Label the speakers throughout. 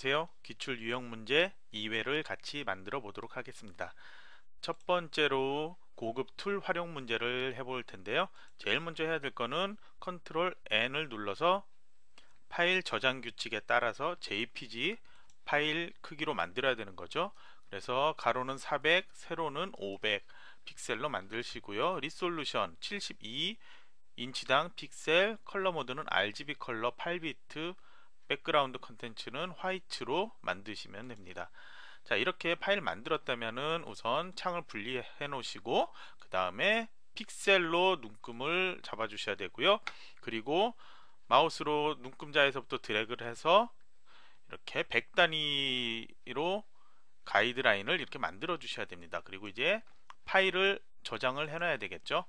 Speaker 1: 안녕하세요 기출 유형 문제 2회를 같이 만들어 보도록 하겠습니다 첫 번째로 고급 툴 활용 문제를 해볼 텐데요 제일 먼저 해야 될 거는 컨트롤 N을 눌러서 파일 저장 규칙에 따라서 JPG 파일 크기로 만들어야 되는 거죠 그래서 가로는 400 세로는 500 픽셀로 만드시고요 리솔루션 72 인치당 픽셀 컬러 모드는 RGB 컬러 8비트 백그라운드 컨텐츠는 화이트로 만드시면 됩니다 자 이렇게 파일 만들었다면은 우선 창을 분리해 놓으시고 그 다음에 픽셀로 눈금을 잡아 주셔야 되고요 그리고 마우스로 눈금자에서부터 드래그를 해서 이렇게 100단위로 가이드라인을 이렇게 만들어 주셔야 됩니다 그리고 이제 파일을 저장을 해 놔야 되겠죠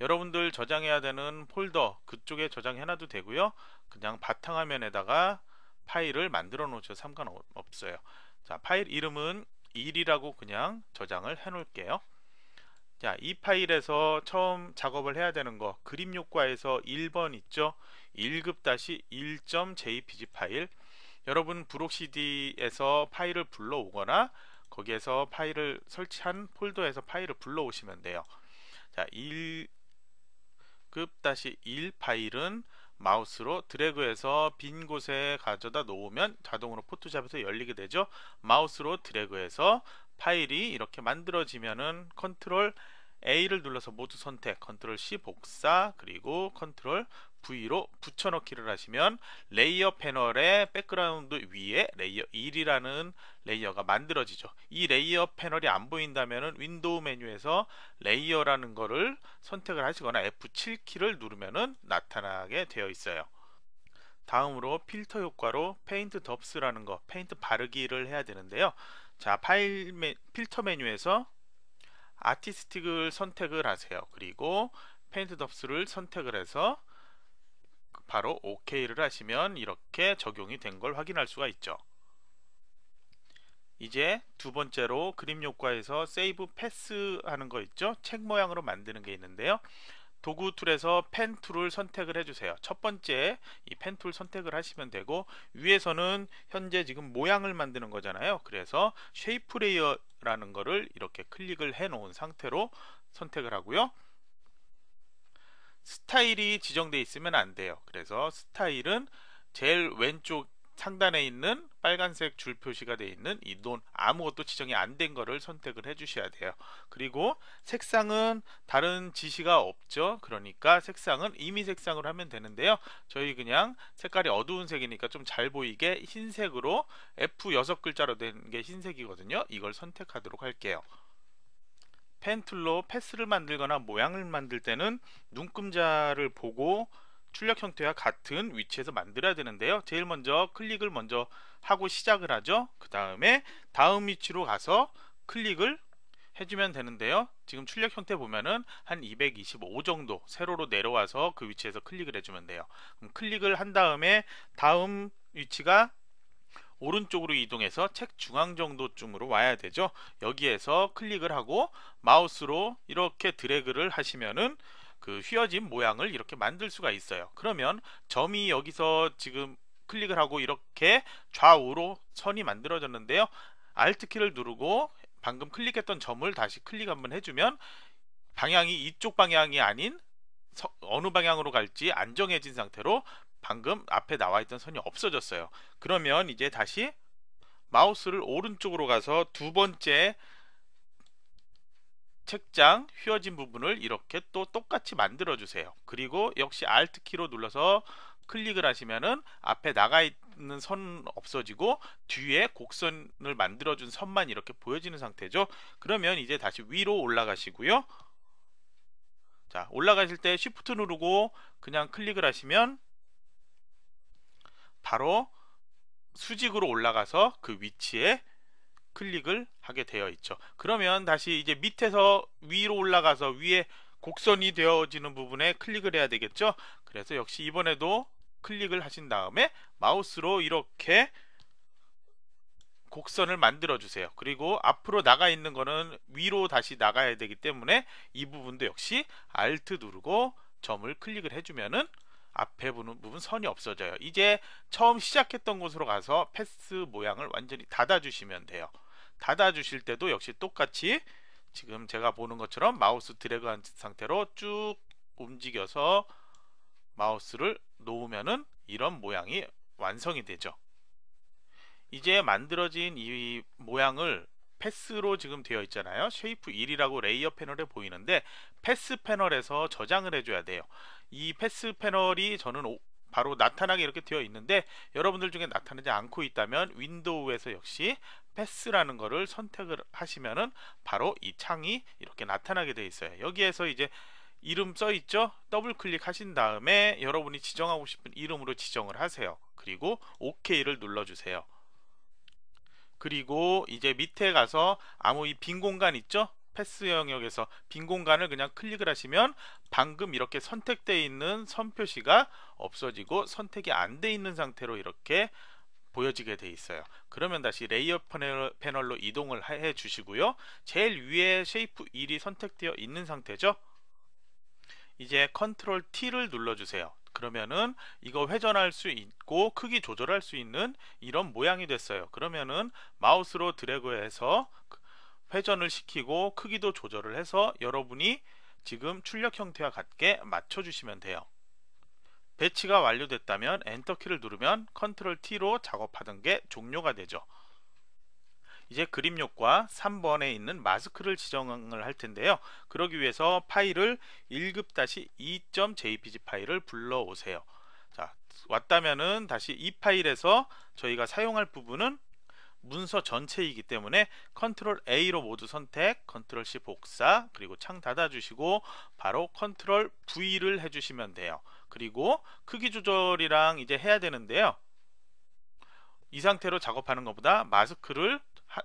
Speaker 1: 여러분들 저장해야 되는 폴더 그쪽에 저장해 놔도 되고요 그냥 바탕화면에다가 파일을 만들어 놓으셔 상관없어요 자 파일 이름은 1이라고 그냥 저장을 해 놓을게요 자이 파일에서 처음 작업을 해야 되는 거 그림 효과에서 1번 있죠 1급 다시 1.jpg 파일 여러분 브록CD에서 파일을 불러오거나 거기에서 파일을 설치한 폴더에서 파일을 불러오시면 돼요 자 1급 다시 1 파일은 마우스로 드래그해서 빈 곳에 가져다 놓으면 자동으로 포토샵에서 열리게 되죠 마우스로 드래그해서 파일이 이렇게 만들어지면은 컨트롤 A를 눌러서 모두 선택 컨트롤 C 복사 그리고 컨트롤 V로 붙여넣기를 하시면 레이어 패널의 백그라운드 위에 레이어 1이라는 레이어가 만들어지죠. 이 레이어 패널이 안 보인다면 윈도우 메뉴에서 레이어라는 거를 선택을 하시거나 F7키를 누르면 나타나게 되어 있어요. 다음으로 필터 효과로 페인트 덥스라는 거, 페인트 바르기를 해야 되는데요. 자, 파일 메, 필터 메뉴에서 아티스틱을 선택을 하세요. 그리고 페인트 덥스를 선택을 해서 바로 OK를 하시면 이렇게 적용이 된 걸 확인할 수가 있죠. 이제 두 번째로 그림 효과에서 세이브 패스 하는 거 있죠. 책 모양으로 만드는 게 있는데요. 도구 툴에서 펜 툴을 선택을 해주세요. 첫 번째 펜툴 선택을 하시면 되고 위에서는 현재 지금 모양을 만드는 거잖아요. 그래서 쉐이프 레이어라는 거를 이렇게 클릭을 해 놓은 상태로 선택을 하고요. 스타일이 지정되어 있으면 안 돼요 그래서 스타일은 제일 왼쪽 상단에 있는 빨간색 줄 표시가 되어 있는 이 논 아무것도 지정이 안 된 거를 선택을 해 주셔야 돼요 그리고 색상은 다른 지시가 없죠 그러니까 색상은 이미 색상으로 하면 되는데요 저희 그냥 색깔이 어두운 색이니까 좀 잘 보이게 흰색으로 F 6글자로 된 게 흰색이거든요 이걸 선택하도록 할게요 펜 툴로 패스를 만들거나 모양을 만들 때는 눈금자를 보고 출력 형태와 같은 위치에서 만들어야 되는데요 제일 먼저 클릭을 먼저 하고 시작을 하죠 그 다음에 다음 위치로 가서 클릭을 해주면 되는데요 지금 출력 형태 보면은 한 225 정도 세로로 내려와서 그 위치에서 클릭을 해주면 돼요 클릭을 한 다음에 다음 위치가 오른쪽으로 이동해서 책 중앙 정도쯤으로 와야 되죠 여기에서 클릭을 하고 마우스로 이렇게 드래그를 하시면은 그 휘어진 모양을 이렇게 만들 수가 있어요 그러면 점이 여기서 지금 클릭을 하고 이렇게 좌우로 선이 만들어졌는데요 Alt 키를 누르고 방금 클릭했던 점을 다시 클릭 한번 해주면 방향이 이쪽 방향이 아닌 어느 방향으로 갈지 안정해진 상태로 방금 앞에 나와 있던 선이 없어졌어요 그러면 이제 다시 마우스를 오른쪽으로 가서 두 번째 책장 휘어진 부분을 이렇게 또 똑같이 만들어 주세요 그리고 역시 Alt 키로 눌러서 클릭을 하시면은 앞에 나가 있는 선 없어지고 뒤에 곡선을 만들어 준 선만 이렇게 보여지는 상태죠 그러면 이제 다시 위로 올라가시고요 자 올라가실 때 Shift 누르고 그냥 클릭을 하시면 바로 수직으로 올라가서 그 위치에 클릭을 하게 되어 있죠 그러면 다시 이제 밑에서 위로 올라가서 위에 곡선이 되어지는 부분에 클릭을 해야 되겠죠 그래서 역시 이번에도 클릭을 하신 다음에 마우스로 이렇게 곡선을 만들어 주세요 그리고 앞으로 나가 있는 거는 위로 다시 나가야 되기 때문에 이 부분도 역시 Alt 누르고 점을 클릭을 해주면은 앞에 부분 선이 없어져요 이제 처음 시작했던 곳으로 가서 패스 모양을 완전히 닫아 주시면 돼요 닫아 주실 때도 역시 똑같이 지금 제가 보는 것처럼 마우스 드래그한 상태로 쭉 움직여서 마우스를 놓으면은 이런 모양이 완성이 되죠 이제 만들어진 이 모양을 패스로 지금 되어 있잖아요 쉐이프 1이라고 레이어 패널에 보이는데 패스 패널에서 저장을 해줘야 돼요 이 패스 패널이 저는 오, 바로 나타나게 이렇게 되어 있는데 여러분들 중에 나타나지 않고 있다면 윈도우에서 역시 패스라는 것을 선택을 하시면은 바로 이 창이 이렇게 나타나게 되어 있어요 여기에서 이제 이름 써 있죠 더블 클릭하신 다음에 여러분이 지정하고 싶은 이름으로 지정을 하세요 그리고 OK를 눌러주세요 그리고 이제 밑에 가서 아무 이 빈 공간 있죠 패스 영역에서 빈 공간을 그냥 클릭을 하시면 방금 이렇게 선택되어 있는 선 표시가 없어지고 선택이 안 돼 있는 상태로 이렇게 보여지게 돼 있어요 그러면 다시 레이어 패널, 로 이동을 해 주시고요 제일 위에 쉐이프 1이 선택되어 있는 상태죠 이제 컨트롤 T를 눌러주세요 그러면은 이거 회전할 수 있고 크기 조절할 수 있는 이런 모양이 됐어요 그러면은 마우스로 드래그해서 그 회전을 시키고 크기도 조절을 해서 여러분이 지금 출력 형태와 같게 맞춰주시면 돼요. 배치가 완료됐다면 엔터키를 누르면 컨트롤 T로 작업하던 게 종료가 되죠. 이제 그림력과 3번에 있는 마스크를 지정을 할 텐데요. 그러기 위해서 파일을 1급-2.jpg 파일을 불러오세요. 자, 왔다면은 다시 이 파일에서 저희가 사용할 부분은 문서 전체이기 때문에 컨트롤 A로 모두 선택, 컨트롤 C 복사, 그리고 창 닫아주시고 바로 컨트롤 V를 해주시면 돼요. 그리고 크기 조절이랑 이제 해야 되는데요. 이 상태로 작업하는 것보다 마스크를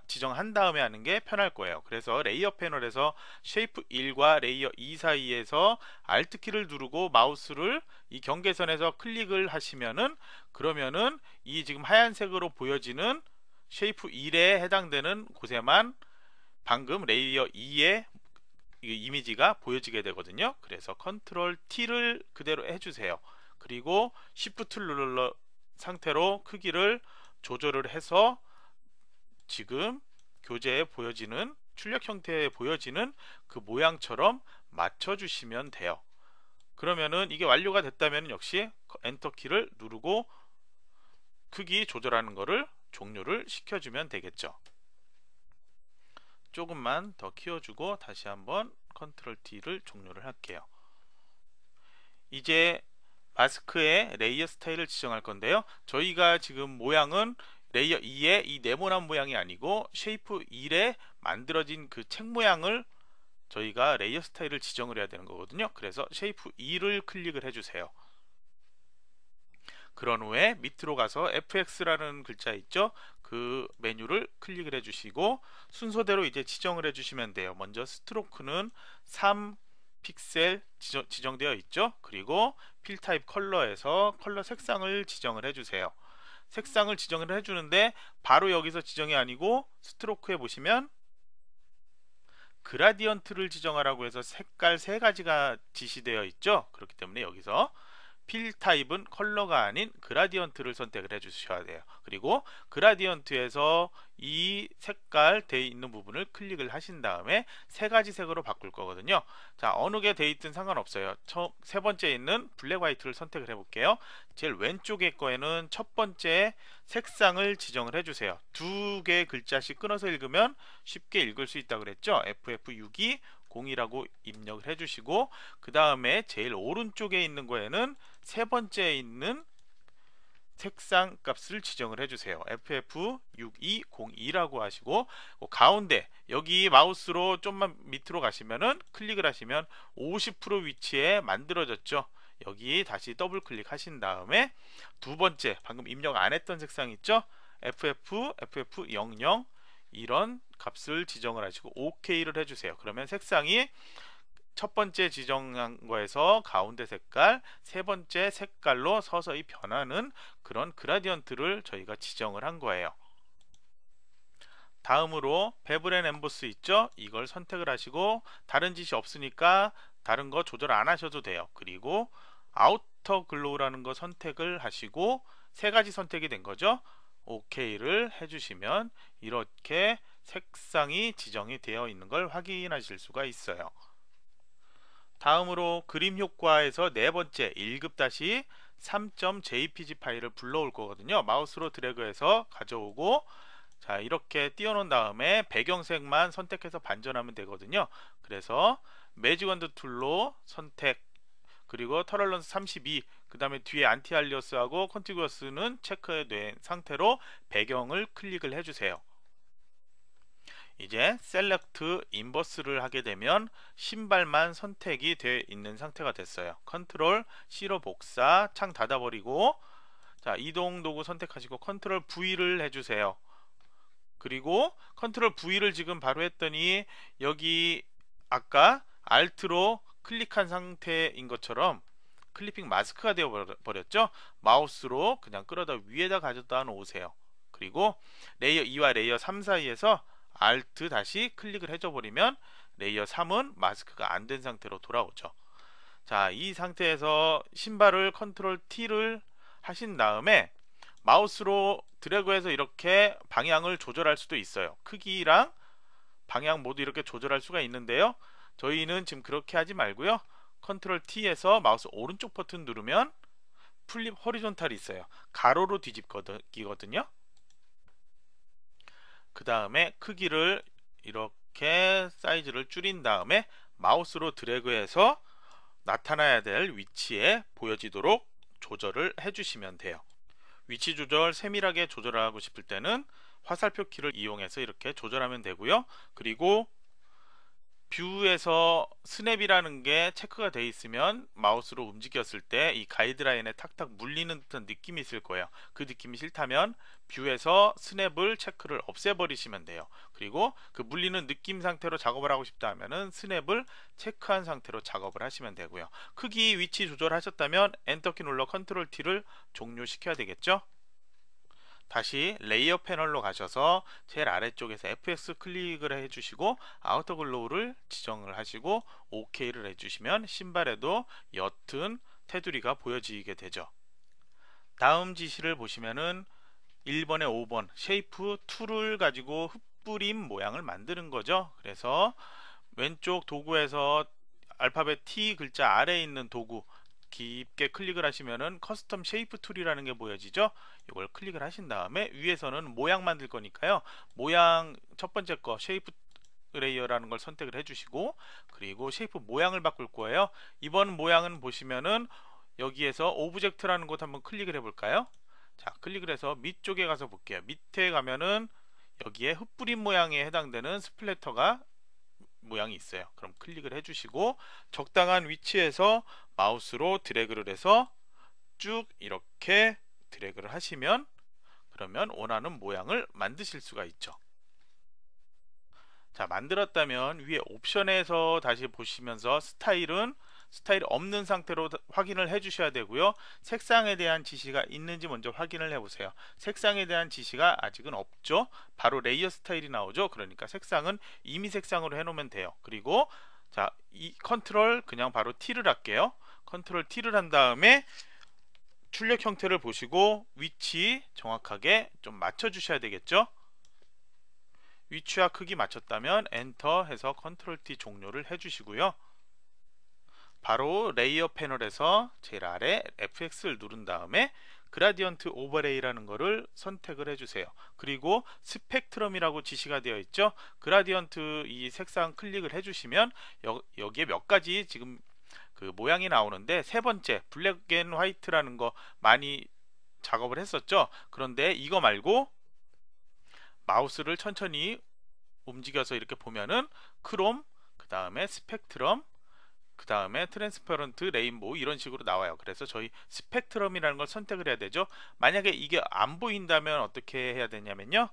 Speaker 1: 지정한 다음에 하는 게 편할 거예요 그래서 레이어 패널에서 Shape 1과 레이어 2 사이에서 Alt 키를 누르고 마우스를 이 경계선에서 클릭을 하시면은 그러면은 이 지금 하얀색으로 보여지는 쉐이프 1에 해당되는 곳에만 방금 레이어 2의 이미지가 보여지게 되거든요 그래서 컨트롤 T를 그대로 해주세요 그리고 s h i f t 눌러 상태로 크기를 조절을 해서 지금 교재에 보여지는 출력 형태에 보여지는 그 모양처럼 맞춰주시면 돼요 그러면은 이게 완료가 됐다면 역시 그 엔터키를 누르고 크기 조절하는 것을 종료를 시켜주면 되겠죠 조금만 더 키워주고 다시 한번 컨트롤 T를 종료를 할게요 이제 마스크의 레이어 스타일을 지정할 건데요 저희가 지금 모양은 레이어 2의 이 네모난 모양이 아니고 쉐이프 1에 만들어진 그 책 모양을 저희가 레이어 스타일을 지정을 해야 되는 거거든요 그래서 쉐이프 2를 클릭을 해주세요 그런 후에 밑으로 가서 fx라는 글자 있죠 그 메뉴를 클릭을 해주시고 순서대로 이제 지정을 해주시면 돼요 먼저 스트로크는 3 픽셀 지정, 되어 있죠 그리고 필 타입 컬러에서 컬러 색상을 지정을 해주세요 색상을 지정을 해주는데 바로 여기서 지정이 아니고 스트로크에 보시면 그라디언트를 지정하라고 해서 색깔 세 가지가 지시되어 있죠 그렇기 때문에 여기서 필 타입은 컬러가 아닌 그라디언트를 선택을 해 주셔야 돼요 그리고 그라디언트에서 이 색깔 돼 있는 부분을 클릭을 하신 다음에 세 가지 색으로 바꿀 거거든요 자 어느 게 돼 있든 상관없어요 첫, 세 번째 있는 블랙 화이트를 선택을 해 볼게요 제일 왼쪽에 거에는 첫 번째 색상을 지정을 해 주세요 두개 글자씩 끊어서 읽으면 쉽게 읽을 수 있다고 그랬죠 FF6이 0이라고 입력을 해주시고 그 다음에 제일 오른쪽에 있는 거에는 세 번째에 있는 색상 값을 지정을 해주세요. FF6202라고 하시고 그 가운데 여기 마우스로 좀만 밑으로 가시면은 클릭을 하시면 50% 위치에 만들어졌죠. 여기 다시 더블 클릭하신 다음에 두 번째 방금 입력 안 했던 색상 있죠? FF, FF00 이런 값을 지정을 하시고 OK를 해주세요. 그러면 색상이 첫 번째 지정한 거에서 가운데 색깔, 세 번째 색깔로 서서히 변하는 그런 그라디언트를 저희가 지정을 한 거예요. 다음으로 베브렌 엠보스 있죠? 이걸 선택을 하시고 다른 짓이 없으니까 다른 거 조절 안 하셔도 돼요. 그리고 아우터 글로우라는 거 선택을 하시고 세 가지 선택이 된 거죠. OK를 해주시면 이렇게 색상이 지정이 되어 있는 걸 확인하실 수가 있어요. 다음으로 그림 효과에서 네 번째 1급 다시 3.jpg 파일을 불러올 거거든요. 마우스로 드래그해서 가져오고 자 이렇게 띄워놓은 다음에 배경색만 선택해서 반전하면 되거든요. 그래서 매직원드 툴로 선택 그리고 터럴런스 32, 그 다음에 뒤에 안티알리어스하고 컨티구어스는 체크된 상태로 배경을 클릭을 해주세요. 이제 셀렉트 인버스를 하게 되면 신발만 선택이 되어 있는 상태가 됐어요. 컨트롤 C로 복사, 창 닫아버리고 자 이동 도구 선택하시고 컨트롤 V를 해주세요. 그리고 컨트롤 V를 지금 바로 했더니 여기 아까 Alt로 클릭한 상태인 것처럼 클리핑 마스크가 되어 버렸죠 마우스로 그냥 끌어다 위에다 가져다 놓으세요 그리고 레이어 2와 레이어 3 사이에서 Alt 다시 클릭을 해줘 버리면 레이어 3은 마스크가 안 된 상태로 돌아오죠 자이 상태에서 신발을 컨트롤 T를 하신 다음에 마우스로 드래그해서 이렇게 방향을 조절할 수도 있어요 크기랑 방향 모두 이렇게 조절할 수가 있는데요 저희는 지금 그렇게 하지 말고요. 컨트롤 T에서 마우스 오른쪽 버튼 누르면 플립 허리존탈이 있어요. 가로로 뒤집기거든요. 그 다음에 크기를 이렇게 사이즈를 줄인 다음에 마우스로 드래그해서 나타나야 될 위치에 보여지도록 조절을 해주시면 돼요. 위치 조절 세밀하게 조절하고 싶을 때는 화살표 키를 이용해서 이렇게 조절하면 되고요. 그리고 뷰에서 스냅이라는 게 체크가 돼 있으면 마우스로 움직였을 때 이 가이드라인에 탁탁 물리는 듯한 느낌이 있을 거예요 그 느낌이 싫다면 뷰에서 스냅을 체크를 없애버리시면 돼요 그리고 그 물리는 느낌 상태로 작업을 하고 싶다 하면은 스냅을 체크한 상태로 작업을 하시면 되고요 크기 위치 조절하셨다면 엔터키 눌러 컨트롤 T를 종료시켜야 되겠죠 다시 레이어 패널로 가셔서 제일 아래쪽에서 FX 클릭을 해주시고 아우터 글로우를 지정을 하시고 OK를 해주시면 신발에도 옅은 테두리가 보여지게 되죠. 다음 지시를 보시면은 1번에 5번 쉐이프 툴을 가지고 흩뿌림 모양을 만드는 거죠. 그래서 왼쪽 도구에서 알파벳 T 글자 아래에 있는 도구 깊게 클릭을 하시면은 커스텀 쉐이프 툴이라는 게 보여지죠 이걸 클릭을 하신 다음에 위에서는 모양 만들 거니까요 모양 첫 번째 거 쉐이프 레이어라는 걸 선택을 해주시고 그리고 쉐이프 모양을 바꿀 거예요 이번 모양은 보시면은 여기에서 오브젝트라는 곳 한번 클릭을 해볼까요 자 클릭을 해서 밑쪽에 가서 볼게요 밑에 가면은 여기에 흩뿌린 모양에 해당되는 스플래터가 모양이 있어요 그럼 클릭을 해주시고 적당한 위치에서 마우스로 드래그를 해서 쭉 이렇게 드래그를 하시면 그러면 원하는 모양을 만드실 수가 있죠 자 만들었다면 위에 옵션에서 다시 보시면서 스타일은 스타일 없는 상태로 확인을 해 주셔야 되고요 색상에 대한 지시가 있는지 먼저 확인을 해 보세요 색상에 대한 지시가 아직은 없죠 바로 레이어 스타일이 나오죠 그러니까 색상은 이미 색상으로 해 놓으면 돼요 그리고 자 이 컨트롤 그냥 바로 T를 할게요 컨트롤 T를 한 다음에 출력 형태를 보시고 위치 정확하게 좀 맞춰 주셔야 되겠죠 위치와 크기 맞췄다면 엔터 해서 컨트롤 T 종료를 해주시고요 바로 레이어 패널에서 제일 아래 FX를 누른 다음에 그라디언트 오버레이라는 것을 선택을 해주세요. 그리고 스펙트럼이라고 지시가 되어 있죠. 그라디언트 이 색상 클릭을 해주시면 여, 기에몇 가지 지금 그 모양이 나오는데 세 번째 블랙 앤 화이트라는 거 많이 작업을 했었죠. 그런데 이거 말고 마우스를 천천히 움직여서 이렇게 보면은 크롬 그 다음에 스펙트럼 그 다음에 트랜스퍼런트, 레인보우 이런 식으로 나와요 그래서 저희 스펙트럼이라는 걸 선택을 해야 되죠 만약에 이게 안 보인다면 어떻게 해야 되냐면요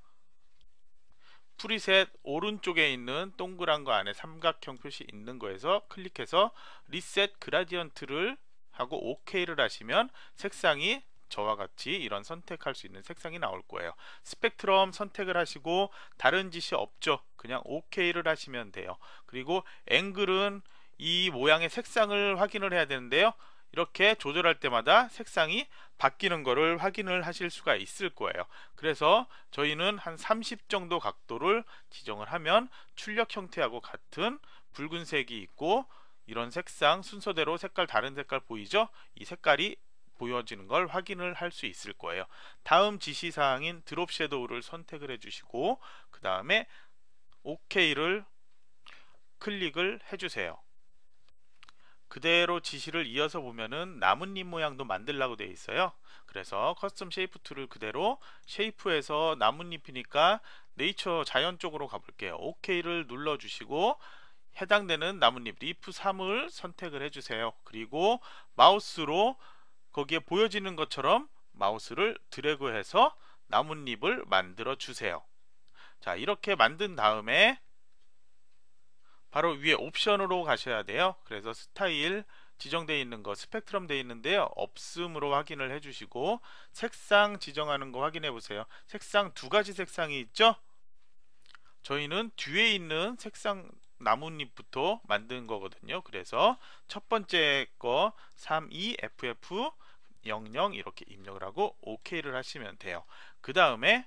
Speaker 1: 프리셋 오른쪽에 있는 동그란 거 안에 삼각형 표시 있는 거에서 클릭해서 리셋 그라디언트를 하고 OK를 하시면 색상이 저와 같이 이런 선택할 수 있는 색상이 나올 거예요 스펙트럼 선택을 하시고 다른 짓이 없죠 그냥 OK를 하시면 돼요 그리고 앵글은 이 모양의 색상을 확인을 해야 되는데요 이렇게 조절할 때마다 색상이 바뀌는 것을 확인을 하실 수가 있을 거예요 그래서 저희는 한 30 정도 각도를 지정을 하면 출력 형태하고 같은 붉은색이 있고 이런 색상 순서대로 색깔 다른 색깔 보이죠 이 색깔이 보여지는 걸 확인을 할 수 있을 거예요 다음 지시사항인 드롭 섀도우를 선택을 해주시고 그 다음에 OK를 클릭을 해주세요 그대로 지시를 이어서 보면은 나뭇잎 모양도 만들라고 되어 있어요 그래서 커스텀 쉐이프 툴을 그대로 쉐이프에서 나뭇잎이니까 네이처 자연 쪽으로 가볼게요 OK를 눌러 주시고 해당되는 나뭇잎 리프 3을 선택을 해주세요 그리고 마우스로 거기에 보여지는 것처럼 마우스를 드래그해서 나뭇잎을 만들어 주세요 자 이렇게 만든 다음에 바로 위에 옵션으로 가셔야 돼요 그래서 스타일 지정되어 있는 거 스펙트럼 되어 있는데요 없음으로 확인을 해주시고 색상 지정하는 거 확인해 보세요 색상 두 가지 색상이 있죠 저희는 뒤에 있는 색상 나뭇잎부터 만든 거거든요 그래서 첫 번째 거 32FF00 이렇게 입력을 하고 OK를 하시면 돼요 그 다음에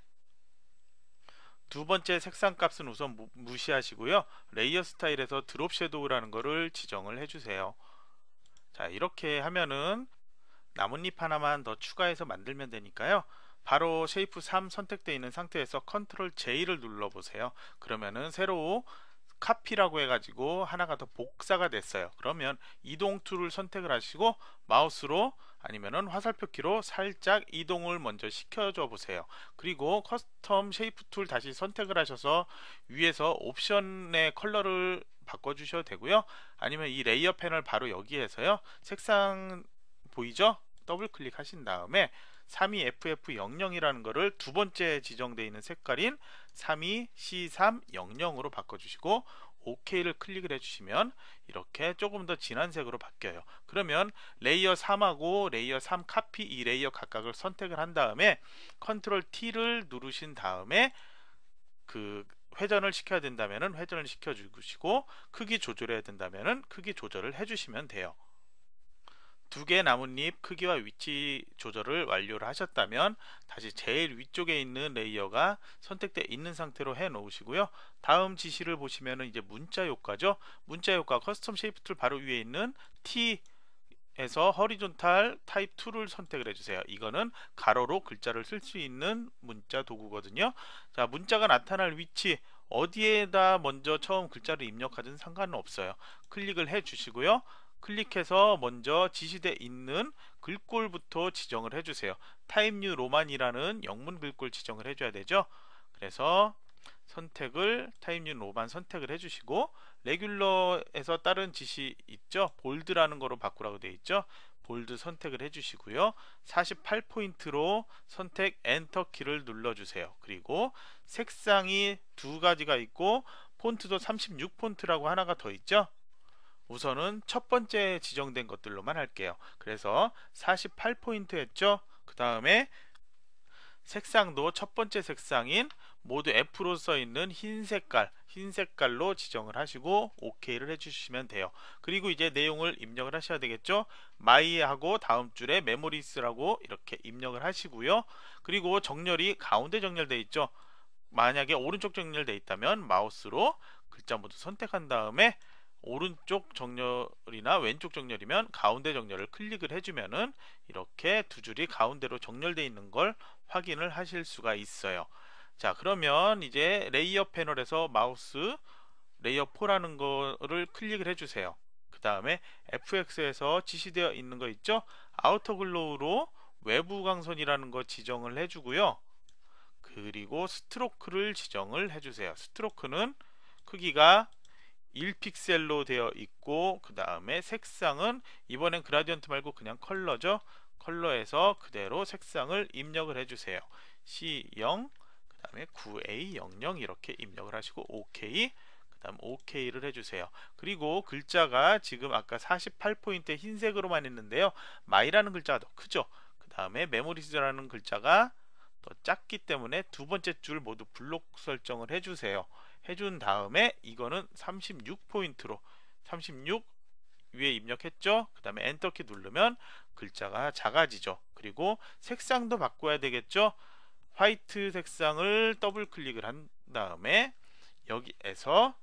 Speaker 1: 두 번째 색상 값은 우선 무, 시하시고요 레이어 스타일에서 드롭 섀도우라는 것을 지정을 해주세요. 자 이렇게 하면은 나뭇잎 하나만 더 추가해서 만들면 되니까요. 바로 쉐이프 3 선택되어 있는 상태에서 컨트롤 J를 눌러보세요. 그러면은 새로 카피라고 해가지고 하나가 더 복사가 됐어요 그러면 이동 툴을 선택을 하시고 마우스로 아니면은 화살표키로 살짝 이동을 먼저 시켜줘 보세요 그리고 커스텀 쉐이프 툴 다시 선택을 하셔서 위에서 옵션의 컬러를 바꿔 주셔도 되고요 아니면 이 레이어 패널 바로 여기에서요 색상 보이죠 더블 클릭하신 다음에 32FF00이라는 거를 두 번째 지정되어 있는 색깔인 32C300으로 바꿔주시고 OK를 클릭을 해주시면 이렇게 조금 더 진한 색으로 바뀌어요. 그러면 레이어 3하고 레이어 3 카피 이 레이어 각각을 선택을 한 다음에 컨트롤 T를 누르신 다음에 그 회전을 시켜야 된다면 회전을 시켜주시고 크기 조절해야 된다면 크기 조절을 해주시면 돼요. 두 개의 나뭇잎 크기와 위치 조절을 완료를 하셨다면 다시 제일 위쪽에 있는 레이어가 선택되어 있는 상태로 해 놓으시고요 다음 지시를 보시면 이제 문자 효과죠 문자 효과 커스텀 쉐이프 툴 바로 위에 있는 T 에서 허리존탈 타입 2를 선택을 해주세요. 이거는 가로로 글자를 쓸 수 있는 문자 도구거든요. 자, 문자가 나타날 위치 어디에다 먼저 처음 글자를 입력하든 상관은 없어요. 클릭을 해주시고요. 클릭해서 먼저 지시되어 있는 글꼴부터 지정을 해주세요. 타임뉴 로만이라는 영문 글꼴 지정을 해줘야 되죠. 그래서 선택을 타임뉴 로만 선택을 해주시고 레귤러에서 다른 지시 있죠. 볼드라는 거로 바꾸라고 되어 있죠. 볼드 선택을 해주시고요. 48포인트로 선택 엔터 키를 눌러주세요. 그리고 색상이 두 가지가 있고 폰트도 36폰트라고 하나가 더 있죠. 우선은 첫 번째 지정된 것들로만 할게요. 그래서 48포인트 했죠. 그 다음에 색상도 첫 번째 색상인 모두 F로 써 있는 흰 색깔, 흰 색깔로 지정을 하시고 OK를 해주시면 돼요. 그리고 이제 내용을 입력을 하셔야 되겠죠. 마이하고 다음 줄에 메모리스라고 이렇게 입력을 하시고요. 그리고 정렬이 가운데 정렬돼 있죠. 만약에 오른쪽 정렬돼 있다면 마우스로 글자 모두 선택한 다음에 오른쪽 정렬이나 왼쪽 정렬이면 가운데 정렬을 클릭을 해주면은 이렇게 두 줄이 가운데로 정렬되어 있는 걸 확인을 하실 수가 있어요. 자 그러면 이제 레이어 패널에서 마우스 레이어 4라는 거를 클릭을 해주세요. 그 다음에 FX에서 지시되어 있는 거 있죠? 아우터 글로우로 외부 광선이라는거 지정을 해주고요. 그리고 스트로크를 지정을 해주세요. 스트로크는 크기가 1픽셀로 되어 있고 그 다음에 색상은 이번엔 그라디언트 말고 그냥 컬러죠 컬러에서 그대로 색상을 입력을 해주세요 C0 그 다음에 9A00 이렇게 입력을 하시고 OK 그 다음 OK를 해주세요 그리고 글자가 지금 아까 48포인트 흰색으로만 있는데요 마이라는 글자가 더 크죠 그 다음에 메모리즈라는 글자가 더 작기 때문에 두 번째 줄 모두 블록 설정을 해주세요 해준 다음에 이거는 36포인트로 36 위에 입력했죠 그 다음에 엔터키 누르면 글자가 작아지죠 그리고 색상도 바꿔야 되겠죠 화이트 색상을 더블 클릭을 한 다음에 여기에서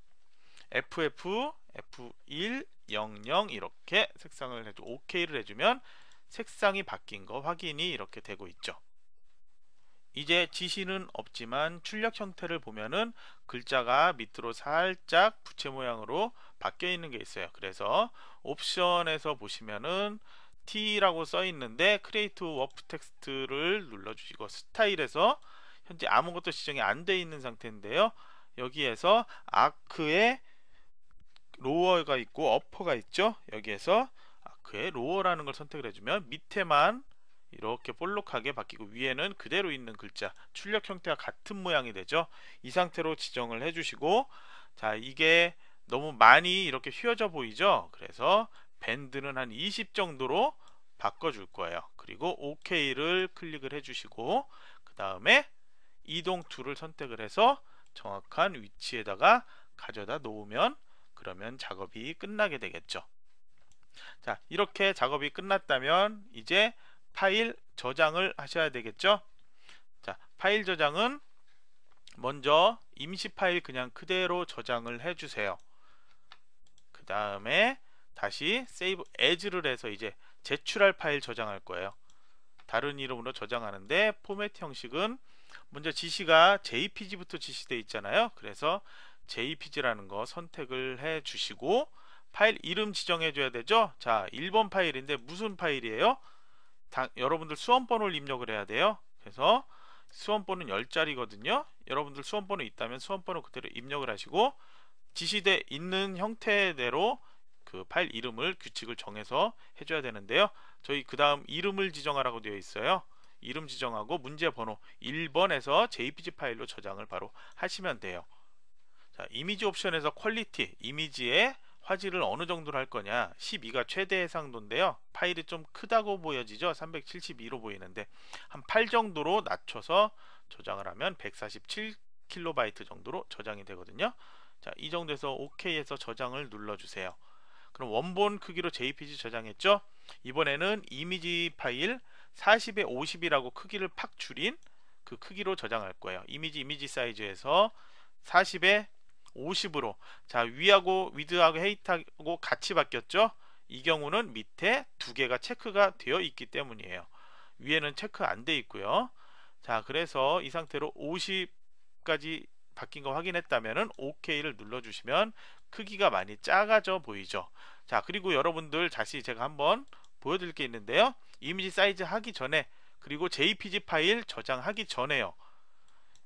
Speaker 1: FF, F1, 00 이렇게 색상을 해주 OK를 해주면 색상이 바뀐 거 확인이 이렇게 되고 있죠 이제 지시는 없지만 출력 형태를 보면은 글자가 밑으로 살짝 부채 모양으로 바뀌어 있는 게 있어요 그래서 옵션에서 보시면은 T라고 써 있는데 크리에이트 워프 텍스트를 눌러주시고 스타일에서 현재 아무것도 지정이 안 돼 있는 상태인데요 여기에서 아크의 로어가 있고 어퍼가 있죠 여기에서 아크의 로어라는 걸 선택을 해주면 밑에만 이렇게 볼록하게 바뀌고 위에는 그대로 있는 글자 출력 형태와 같은 모양이 되죠 이 상태로 지정을 해주시고 자 이게 너무 많이 이렇게 휘어져 보이죠 그래서 밴드는 한 20 정도로 바꿔줄 거예요 그리고 OK를 클릭을 해주시고 그 다음에 이동 툴을 선택을 해서 정확한 위치에다가 가져다 놓으면 그러면 작업이 끝나게 되겠죠 자 이렇게 작업이 끝났다면 이제 파일 저장을 하셔야 되겠죠 자 파일 저장은 먼저 임시 파일 그냥 그대로 저장을 해주세요 그 다음에 다시 save as를 해서 이제 제출할 파일 저장할 거예요 다른 이름으로 저장하는데 포맷 형식은 먼저 지시가 jpg부터 지시되어 있잖아요 그래서 jpg라는 거 선택을 해 주시고 파일 이름 지정해 줘야 되죠 자 1번 파일인데 무슨 파일이에요 다, 여러분들 수험번호를 입력을 해야 돼요 그래서 수험번호는 10자리거든요 여러분들 수험번호 있다면 수험번호 그대로 입력을 하시고 지시돼 있는 형태대로 그 파일 이름을 규칙을 정해서 해줘야 되는데요 저희 그 다음 이름을 지정하라고 되어 있어요 이름 지정하고 문제 번호 1번에서 jpg 파일로 저장을 바로 하시면 돼요 자 이미지 옵션에서 퀄리티 이미지의 화질을 어느 정도로 할 거냐 12가 최대 해상도인데요 파일이 좀 크다고 보여지죠 372로 보이는데 한 8 정도로 낮춰서 저장을 하면 147KB 정도로 저장이 되거든요 자, 이 정도에서 OK에서 저장을 눌러주세요 그럼 원본 크기로 JPG 저장했죠 이번에는 이미지 파일 40에 50이라고 크기를 팍 줄인 그 크기로 저장할 거예요 이미지 이미지 사이즈에서 40에 50으로 자 위하고 위드하고 헤이트하고 같이 바뀌었죠 이 경우는 밑에 두 개가 체크가 되어 있기 때문이에요 위에는 체크 안 돼 있고요 자 그래서 이 상태로 50까지 바뀐 거 확인했다면은 OK를 눌러 주시면 크기가 많이 작아져 보이죠 자 그리고 여러분들 다시 제가 한번 보여드릴 게 있는데요 이미지 사이즈 하기 전에 그리고 JPG 파일 저장하기 전에요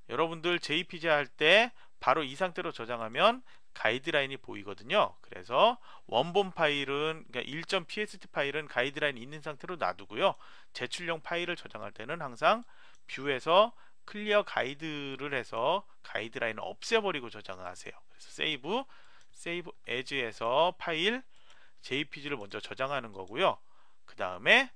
Speaker 1: 여러분들 JPG 할때 바로 이 상태로 저장하면 가이드라인이 보이거든요 그래서 원본 파일은 그러니까 1.pst 파일은 가이드라인 있는 상태로 놔두고요 제출용 파일을 저장할 때는 항상 뷰에서 클리어 가이드를 해서 가이드라인을 없애버리고 저장을 하세요 그래서 세이브 세이브 에즈에서 파일 jpg를 먼저 저장하는 거고요 그 다음에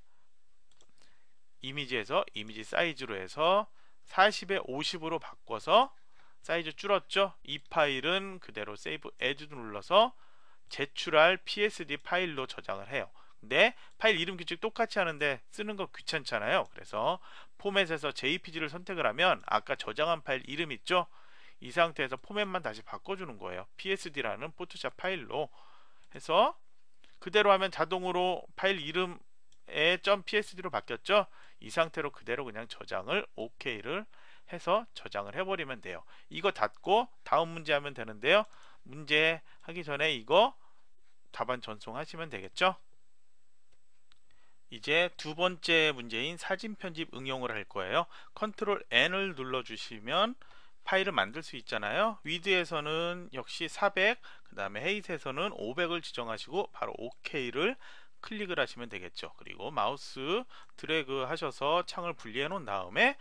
Speaker 1: 이미지에서 이미지 사이즈로 해서 40에 50으로 바꿔서 사이즈 줄었죠? 이 파일은 그대로 세이브 as 눌러서 제출할 psd 파일로 저장을 해요. 근데 파일 이름 규칙 똑같이 하는데 쓰는 거 귀찮잖아요. 그래서 포맷에서 jpg를 선택을 하면 아까 저장한 파일 이름 있죠? 이 상태에서 포맷만 다시 바꿔주는 거예요. psd라는 포토샵 파일로 해서 그대로 하면 자동으로 파일 이름에 .psd로 바뀌었죠? 이 상태로 그대로 그냥 저장을 OK를 해서 저장을 해버리면 돼요. 이거 닫고 다음 문제 하면 되는데요. 문제 하기 전에 이거 답안 전송하시면 되겠죠. 이제 두 번째 문제인 사진 편집 응용을 할 거예요. 컨트롤 N을 눌러주시면 파일을 만들 수 있잖아요. 위드에서는 역시 400, 그 다음에 헤이트에서는 500을 지정하시고 바로 OK를 클릭을 하시면 되겠죠. 그리고 마우스 드래그 하셔서 창을 분리해 놓은 다음에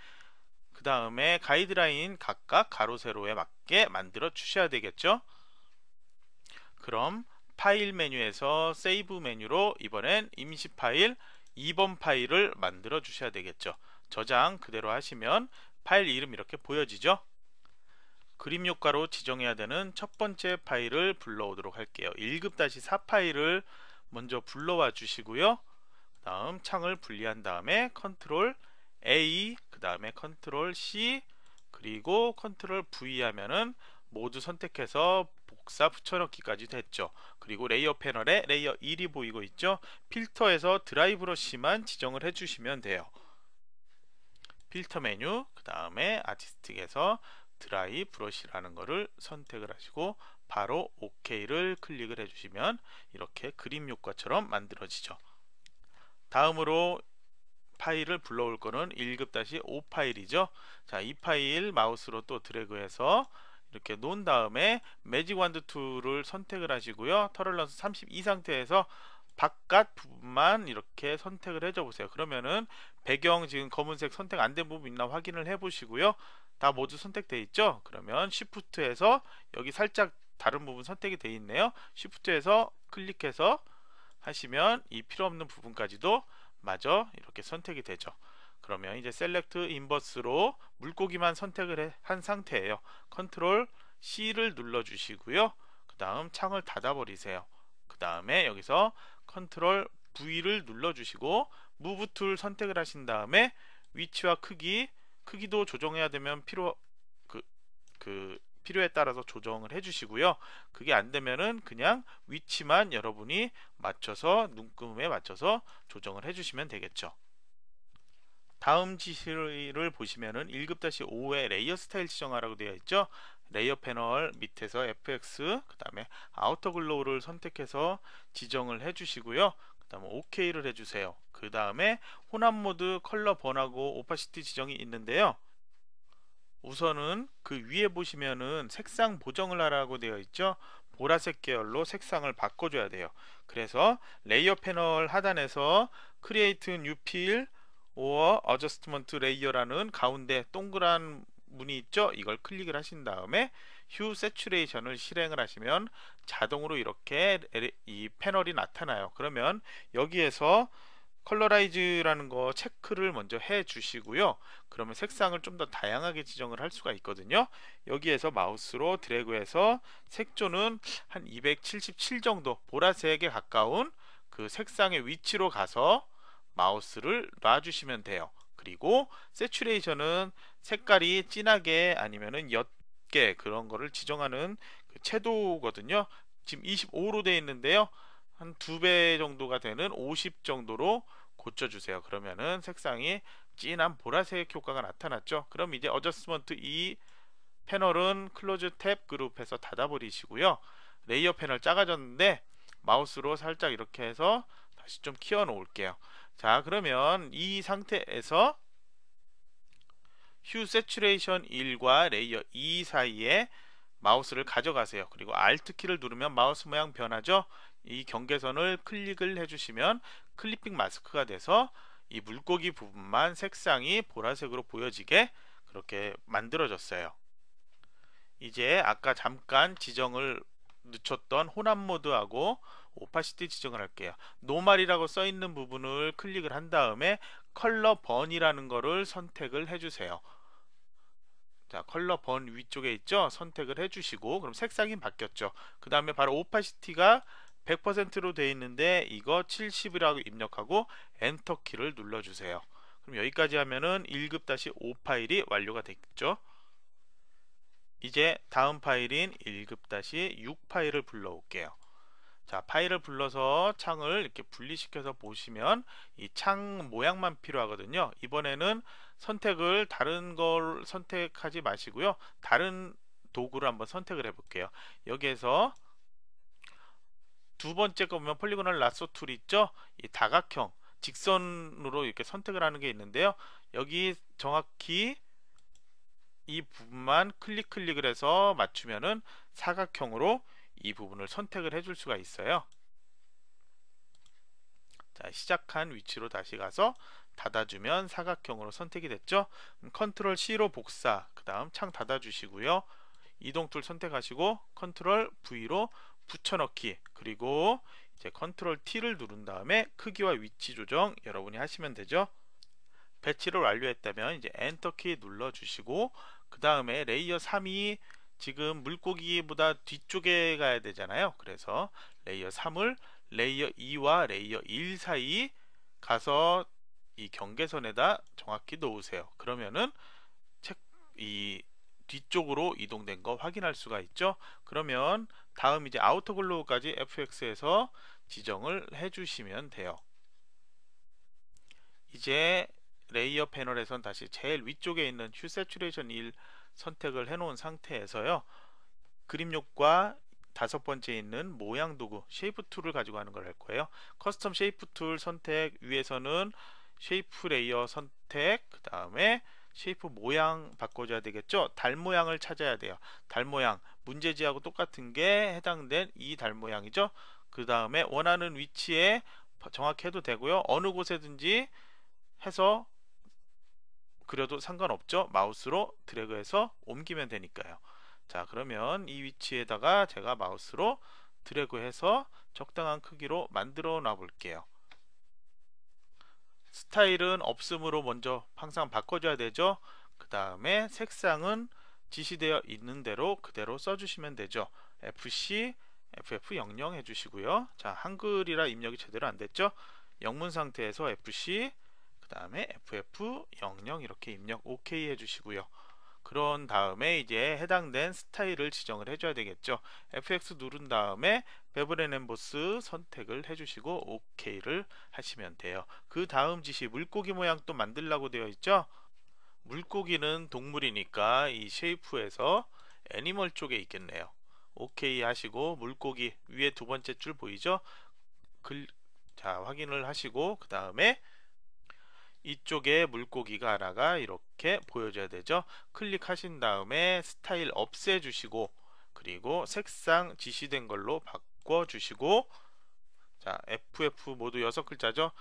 Speaker 1: 그 다음에 가이드라인 각각 가로 세로에 맞게 만들어 주셔야 되겠죠 그럼 파일 메뉴에서 세이브 메뉴로 이번엔 임시 파일 2번 파일을 만들어 주셔야 되겠죠 저장 그대로 하시면 파일 이름 이렇게 보여지죠 그림 효과로 지정해야 되는 첫 번째 파일을 불러오도록 할게요 1급-4 다시 파일을 먼저 불러와 주시고요 다음 창을 분리한 다음에 컨트롤 A 그 다음에 컨트롤 C 그리고 컨트롤 V 하면은 모두 선택해서 복사 붙여넣기까지 됐죠 그리고 레이어 패널에 레이어 1이 보이고 있죠 필터에서 드라이 브러쉬만 지정을 해주시면 돼요 필터 메뉴 그 다음에 아티스틱에서 드라이 브러쉬라는 것을 선택을 하시고 바로 OK를 클릭을 해주시면 이렇게 그림 효과처럼 만들어지죠 다음으로 파일을 불러올 거는 1급-5 다시 파일이죠. 자, 이 파일 마우스로 또 드래그해서 이렇게 놓은 다음에 매직 완드 툴을 선택을 하시고요. 터럴런스 32 상태에서 바깥 부분만 이렇게 선택을 해줘 보세요. 그러면은 배경 지금 검은색 선택 안 된 부분 있나 확인을 해 보시고요. 다 모두 선택돼 있죠? 그러면 시프트에서 여기 살짝 다른 부분 선택이 돼 있네요. 시프트에서 클릭해서 하시면 이 필요 없는 부분까지도 마저 이렇게 선택이 되죠 그러면 이제 셀렉트 인버스로 물고기만 선택을 한 상태예요 컨트롤 C를 눌러 주시고요 그 다음 창을 닫아 버리세요 그 다음에 여기서 컨트롤 V를 눌러 주시고 무브 툴 선택을 하신 다음에 위치와 크기 크기도 조정해야 되면 필요 그, 그 필요에 따라서 조정을 해주시고요. 그게 안 되면은 그냥 위치만 여러분이 맞춰서 눈금에 맞춰서 조정을 해주시면 되겠죠. 다음 지시를 보시면은 1급-5의 레이어 스타일 지정하라고 되어 있죠. 레이어 패널 밑에서 FX 그 다음에 아우터 글로우를 선택해서 지정을 해주시고요. 그 다음에 OK를 해주세요. 그 다음에 혼합 모드 컬러 번하고 오파시티 지정이 있는데요. 우선은 그 위에 보시면은 색상 보정을 하라고 되어 있죠 보라색 계열로 색상을 바꿔줘야 돼요 그래서 레이어 패널 하단에서 크리에이트 뉴필 or 어저스트먼트 레이어라는 가운데 동그란 문이 있죠 이걸 클릭을 하신 다음에 휴 세츄레이션을 실행을 하시면 자동으로 이렇게 이 패널이 나타나요 그러면 여기에서 컬러라이즈라는 거 체크를 먼저 해 주시고요 그러면 색상을 좀 더 다양하게 지정을 할 수가 있거든요 여기에서 마우스로 드래그해서 색조는 한 277 정도 보라색에 가까운 그 색상의 위치로 가서 마우스를 놔 주시면 돼요 그리고 세츄레이션은 색깔이 진하게 아니면은 옅게 그런 거를 지정하는 그 채도거든요 지금 25로 되어 있는데요 한두배 정도가 되는 50 정도로 고쳐주세요. 그러면은 색상이 진한 보라색 효과가 나타났죠. 그럼 이제 어저스먼트 이 e 패널은 클로즈 탭 그룹에서 닫아버리시고요. 레이어 패널 작아졌는데 마우스로 살짝 이렇게 해서 다시 좀 키워 놓을게요. 자 그러면 이 상태에서 휴 세츄레이션 1과 레이어 2 사이에 마우스를 가져가세요. 그리고 Alt 키를 누르면 마우스 모양 변하죠. 이 경계선을 클릭을 해주시면 클리핑 마스크가 돼서 이 물고기 부분만 색상이 보라색으로 보여지게 그렇게 만들어졌어요. 이제 아까 잠깐 지정을 늦췄던 혼합 모드하고 오파시티 지정을 할게요. 노말이라고 써있는 부분을 클릭을 한 다음에 컬러 번이라는 거를 선택을 해주세요. 자 컬러 번 위쪽에 있죠? 선택을 해주시고 그럼 색상이 바뀌었죠. 그 다음에 바로 오파시티가 100%로 되어 있는데 이거 70이라고 입력하고 엔터 키를 눌러주세요. 그럼 여기까지 하면은 1급-5 다시 파일이 완료가 됐죠. 이제 다음 파일인 1급-6 다시 파일을 불러올게요. 자 파일을 불러서 창을 이렇게 분리시켜서 보시면 이 창 모양만 필요하거든요 이번에는 선택을 다른 걸 선택하지 마시고요 다른 도구를 한번 선택을 해 볼게요 여기에서 두 번째 거 보면 폴리고널 라소 툴 있죠? 이 다각형 직선으로 이렇게 선택을 하는 게 있는데요. 여기 정확히 이 부분만 클릭 클릭을 해서 맞추면은 사각형으로 이 부분을 선택을 해줄 수가 있어요. 자, 시작한 위치로 다시 가서 닫아주면 사각형으로 선택이 됐죠. 컨트롤 C로 복사, 그 다음 창 닫아주시고요. 이동 툴 선택하시고 컨트롤 V로 붙여넣기 그리고 이제 컨트롤 T를 누른 다음에 크기와 위치 조정 여러분이 하시면 되죠 배치를 완료했다면 이제 엔터키 눌러 주시고 그 다음에 레이어 3이 지금 물고기보다 뒤쪽에 가야 되잖아요 그래서 레이어 3을 레이어 2와 레이어 1 사이 가서 이 경계선에다 정확히 놓으세요 그러면은 책, 이 뒤쪽으로 이동된 거 확인할 수가 있죠 그러면 다음 이제 아우터 글로우까지 fx에서 지정을 해주시면 돼요. 이제 레이어 패널에선 다시 제일 위쪽에 있는 슈 세츄레이션 1 선택을 해놓은 상태에서요. 그림욕과 다섯 번째 있는 모양 도구 쉐이프 툴을 가지고 하는 걸 할 거예요. 커스텀 쉐이프 툴 선택 위에서는 쉐이프 레이어 선택 그 다음에 쉐이프 모양 바꿔줘야 되겠죠 달 모양을 찾아야 돼요 달 모양 문제지하고 똑같은 게 해당된 이 달 모양이죠 그 다음에 원하는 위치에 정확 해도 되고요 어느 곳에든지 해서 그려도 상관없죠 마우스로 드래그해서 옮기면 되니까요 자 그러면 이 위치에다가 제가 마우스로 드래그해서 적당한 크기로 만들어 놔 볼게요 스타일은 없음으로 먼저 항상 바꿔줘야 되죠 그 다음에 색상은 지시되어 있는 대로 그대로 써주시면 되죠 FC FF00 해주시고요 자 한글이라 입력이 제대로 안됐죠 영문 상태에서 FC 그 다음에 FF00 이렇게 입력 OK 해주시고요 그런 다음에 이제 해당된 스타일을 지정을 해줘야 되겠죠 fx 누른 다음에 베브렌 엠보스 선택을 해주시고 OK를 하시면 돼요 그 다음 지시 물고기 모양 또 만들라고 되어 있죠 물고기는 동물이니까 이 쉐이프에서 애니멀 쪽에 있겠네요 OK 하시고 물고기 위에 두 번째 줄 보이죠 글, 자 확인을 하시고 그 다음에 이쪽에 물고기가 하나가 이렇게 보여줘야 되죠 클릭하신 다음에 스타일 없애 주시고 그리고 색상 지시된 걸로 바꿔 주시고 자 FF 모두 6글자죠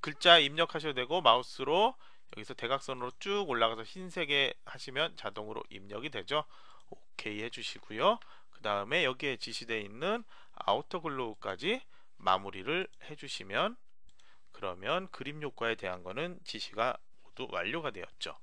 Speaker 1: 글자 입력하셔도 되고 마우스로 여기서 대각선으로 쭉 올라가서 흰색에 하시면 자동으로 입력이 되죠 오케이 해주시고요 그 다음에 여기에 지시되어 있는 아우터 글로우까지 마무리를 해주시면 그러면 그림 효과에 대한 거는 지시가 모두 완료가 되었죠.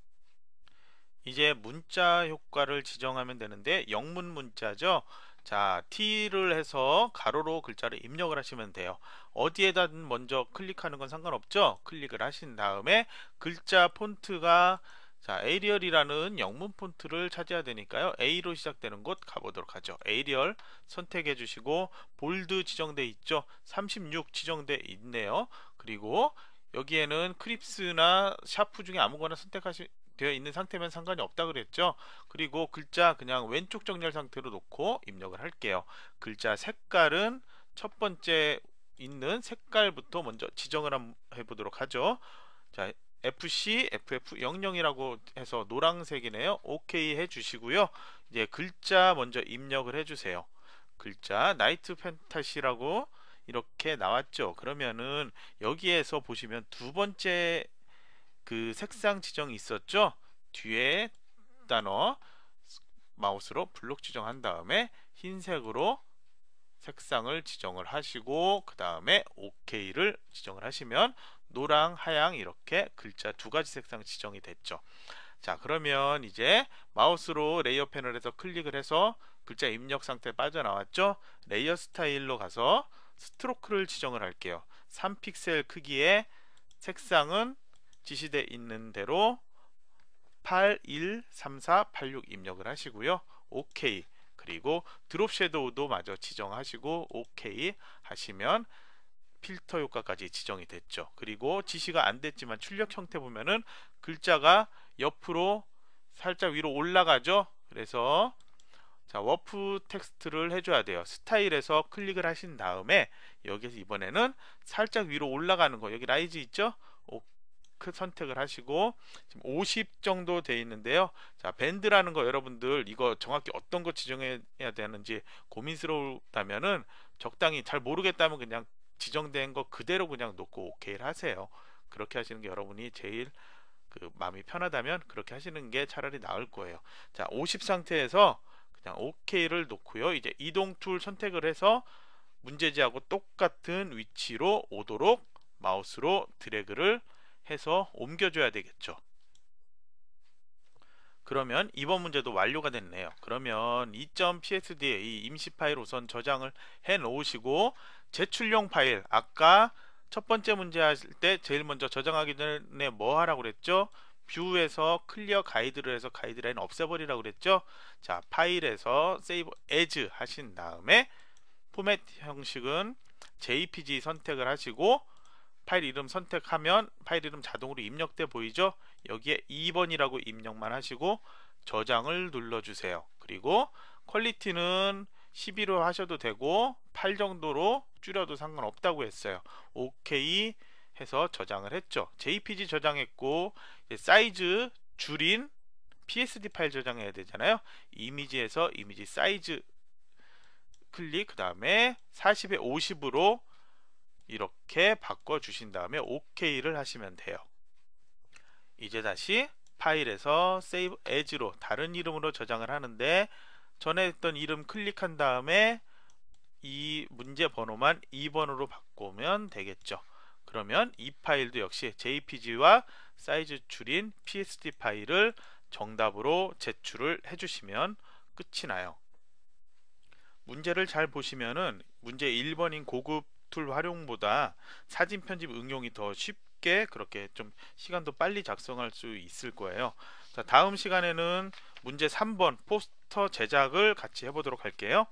Speaker 1: 이제 문자 효과를 지정하면 되는데 영문 문자죠. 자, T를 해서 가로로 글자를 입력을 하시면 돼요. 어디에다 먼저 클릭하는 건 상관없죠. 클릭을 하신 다음에 글자 폰트가 자, 에이리얼이라는 영문 폰트를 찾아야 되니까요. A로 시작되는 곳 가보도록 하죠. 에이리얼 선택해 주시고 볼드 지정돼 있죠. 36 지정돼 있네요. 그리고 여기에는 크립스나 샤프 중에 아무거나 선택하시 되어 있는 상태면 상관이 없다 그랬죠 그리고 글자 그냥 왼쪽 정렬 상태로 놓고 입력을 할게요 글자 색깔은 첫 번째 있는 색깔부터 먼저 지정을 한, 해보도록 하죠 자 FC FF00이라고 해서 노란색이네요. 오케이 해주시고요. 이제 글자 먼저 입력을 해주세요. 글자 나이트 펜타시라고 이렇게 나왔죠. 그러면은 여기에서 보시면 두 번째 그 색상 지정이 있었죠. 뒤에 단어 마우스로 블록 지정한 다음에 흰색으로 색상을 지정을 하시고 그 다음에 OK를 지정을 하시면 노랑 하양 이렇게 글자 두 가지 색상 지정이 됐죠 자 그러면 이제 마우스로 레이어 패널에서 클릭을 해서 글자 입력 상태 빠져나왔죠 레이어 스타일로 가서 스트로크를 지정을 할게요 3픽셀 크기의 색상은 지시되어 있는 대로 8, 1, 3, 4, 8, 6 입력을 하시고요 OK 그리고 드롭 섀도우도 마저 지정하시고 OK 하시면 필터 효과까지 지정이 됐죠. 그리고 지시가 안 됐지만 출력 형태 보면은 글자가 옆으로 살짝 위로 올라가죠. 그래서 자 워프 텍스트를 해줘야 돼요. 스타일에서 클릭을 하신 다음에 여기에서 이번에는 살짝 위로 올라가는 거 여기 라이즈 있죠? 오그 선택을 하시고 지금 50 정도 돼 있는데요 자 밴드라는 거 여러분들 이거 정확히 어떤 거 지정해야 되는지 고민스러우다면은 적당히 잘 모르겠다면 그냥 지정된 거 그대로 그냥 놓고 오케이를 하세요. 그렇게 하시는 게 여러분이 제일 그 마음이 편하다면 그렇게 하시는 게 차라리 나을 거예요. 자, 50 상태에서 그냥 오케이를 놓고요. 이제 이동 툴 선택을 해서 문제지하고 똑같은 위치로 오도록 마우스로 드래그를 해서 옮겨줘야 되겠죠. 그러면 이번 문제도 완료가 됐네요. 그러면 2.psd에 임시 파일 우선 저장을 해 놓으시고 제출용 파일 아까 첫 번째 문제 할때 제일 먼저 저장하기 전에 뭐 하라고 그랬죠? 뷰에서 클리어 가이드를 해서 가이드라인 없애버리라고 그랬죠? 자 파일에서 세이브 as 하신 다음에 포맷 형식은 jpg 선택을 하시고 파일 이름 선택하면 파일 이름 자동으로 입력돼 보이죠? 여기에 2번이라고 입력만 하시고 저장을 눌러주세요. 그리고 퀄리티는 12로 하셔도 되고 8 정도로 줄여도 상관없다고 했어요 OK 해서 저장을 했죠 JPG 저장했고 사이즈 줄인 PSD 파일 저장해야 되잖아요 이미지에서 이미지 사이즈 클릭 그 다음에 40에 50으로 이렇게 바꿔 주신 다음에 OK를 하시면 돼요 이제 다시 파일에서 Save As로 다른 이름으로 저장을 하는데 전에 했던 이름 클릭한 다음에 이 문제 번호만 2번으로 바꾸면 되겠죠. 그러면 이 파일도 역시 jpg와 사이즈 줄인 psd 파일을 정답으로 제출을 해주시면 끝이 나요. 문제를 잘 보시면은 문제 1번인 고급 툴 활용보다 사진 편집 응용이 더 쉽게 그렇게 좀 시간도 빨리 작성할 수 있을 거예요. 자, 다음 시간에는 문제 3번 포스터 제작을 같이 해보도록 할게요.